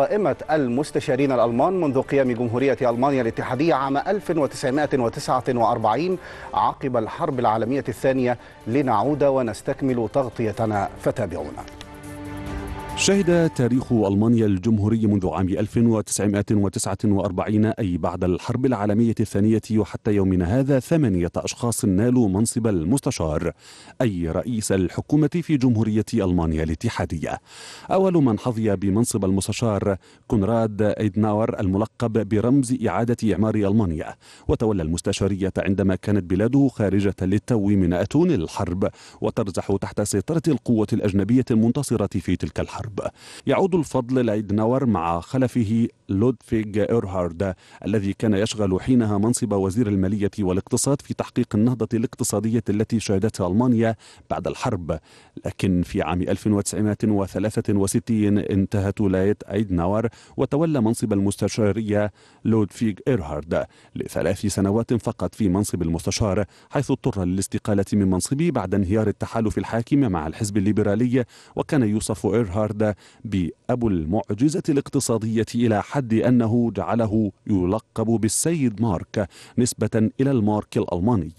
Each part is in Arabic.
قائمة المستشارين الألمان منذ قيام جمهورية ألمانيا الاتحادية عام 1949 عقب الحرب العالمية الثانية لنعود ونستكمل تغطيتنا فتابعونا شهد تاريخ ألمانيا الجمهوري منذ عام 1949 أي بعد الحرب العالمية الثانية وحتى يومنا هذا ثمانية أشخاص نالوا منصب المستشار أي رئيس الحكومة في جمهورية ألمانيا الاتحادية أول من حظي بمنصب المستشار كونراد إيدناور الملقب برمز إعادة إعمار ألمانيا وتولى المستشارية عندما كانت بلاده خارجة للتو من أتون الحرب وترزح تحت سيطرة القوة الأجنبية المنتصرة في تلك الحرب الحرب يعود الفضل لعيد نور مع خلفه لودفيج إيرهارد الذي كان يشغل حينها منصب وزير المالية والاقتصاد في تحقيق النهضة الاقتصادية التي شهدتها ألمانيا بعد الحرب لكن في عام 1963 انتهت ولاية أيدناور وتولى منصب المستشارية لودفيج إيرهارد لثلاث سنوات فقط في منصب المستشار حيث اضطر للاستقالة من منصبه بعد انهيار التحالف الحاكم مع الحزب الليبرالي وكان يوصف إيرهارد بأبو المعجزة الاقتصادية إلى حد حد أنه جعله يلقب بالسيد مارك نسبة إلى المارك الألماني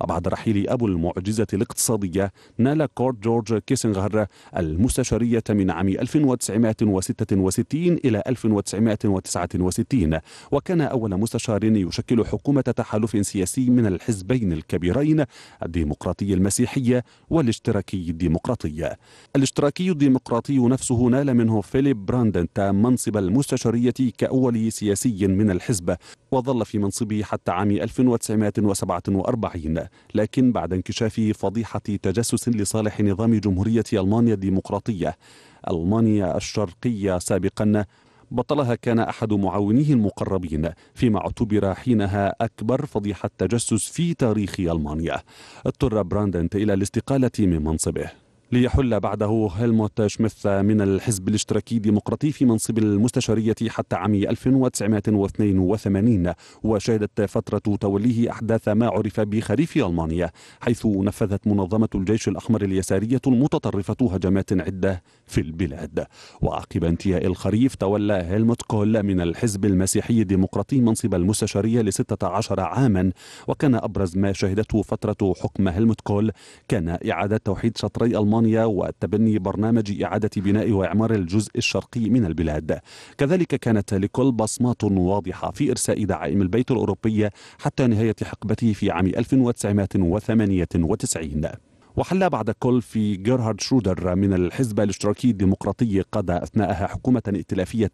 وبعد رحيل أبو المعجزة الاقتصادية نال كورت جورج كيسنغر المستشارية من عام 1966 إلى 1969 وكان أول مستشار يشكل حكومة تحالف سياسي من الحزبين الكبيرين الديمقراطي المسيحي والاشتراكي الديمقراطي الاشتراكي الديمقراطي نفسه نال منه فيليب براندنت منصب المستشاري الجمهورية كأول سياسي من الحزب وظل في منصبه حتى عام 1947 لكن بعد انكشاف فضيحة تجسس لصالح نظام جمهورية ألمانيا الديمقراطية ألمانيا الشرقية سابقا بطلها كان أحد معاونيه المقربين فيما اعتبر حينها أكبر فضيحة تجسس في تاريخ ألمانيا اضطر براندنت إلى الاستقالة من منصبه ليحل بعده هيلموت شميث من الحزب الاشتراكي الديمقراطي في منصب المستشارية حتى عام 1982 وشهدت فترة توليه أحداث ما عرف بخريف ألمانيا حيث نفذت منظمة الجيش الأحمر اليسارية المتطرفة هجمات عدة في البلاد وعقب انتهاء الخريف تولى هيلموت كول من الحزب المسيحي الديمقراطي منصب المستشارية لستة عشر عاما وكان أبرز ما شهدته فترة حكم هيلموت كول كان إعادة توحيد شطري ألمانيا بريطانيا وتبني برنامج إعادة بناء وإعمار الجزء الشرقي من البلاد كذلك كانت لكل بصمات واضحة في إرساء دعائم البيت الأوروبية حتى نهاية حقبته في عام 1998 وحل بعد كل في جيرهارد شرودر من الحزب الاشتراكي الديمقراطي قاد أثناءها حكومة ائتلافية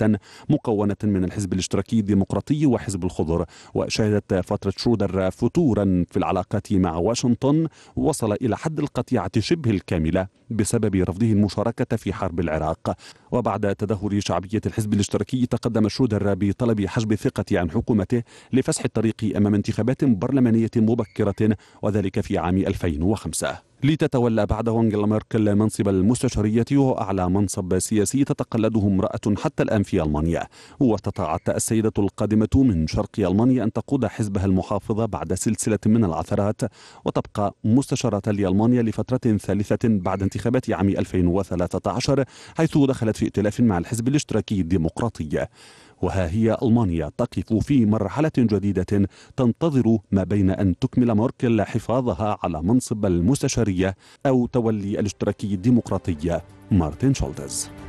مكونة من الحزب الاشتراكي الديمقراطي وحزب الخضر وشهدت فترة شرودر فتورا في العلاقات مع واشنطن وصل إلى حد القطيعة شبه الكاملة بسبب رفضه المشاركة في حرب العراق وبعد تدهور شعبية الحزب الاشتراكي تقدم شرودر بطلب حجب الثقة عن حكومته لفسح الطريق أمام انتخابات برلمانية مبكرة وذلك في عام 2005 لتتولى بعده أنجيلا ميركل منصب المستشارية وأعلى منصب سياسي تتقلده امرأة حتى الآن في ألمانيا واستطاعت السيدة القادمة من شرق ألمانيا أن تقود حزبها المحافظة بعد سلسلة من العثرات وتبقى مستشارة لألمانيا لفترة ثالثة بعد انتخابات عام 2013 حيث دخلت في ائتلاف مع الحزب الاشتراكي الديمقراطي وها هي ألمانيا تقف في مرحلة جديدة تنتظر ما بين أن تكمل ميركل حفاظها على منصب المستشارية أو تولي الاشتراكي الديمقراطي مارتن شولدز.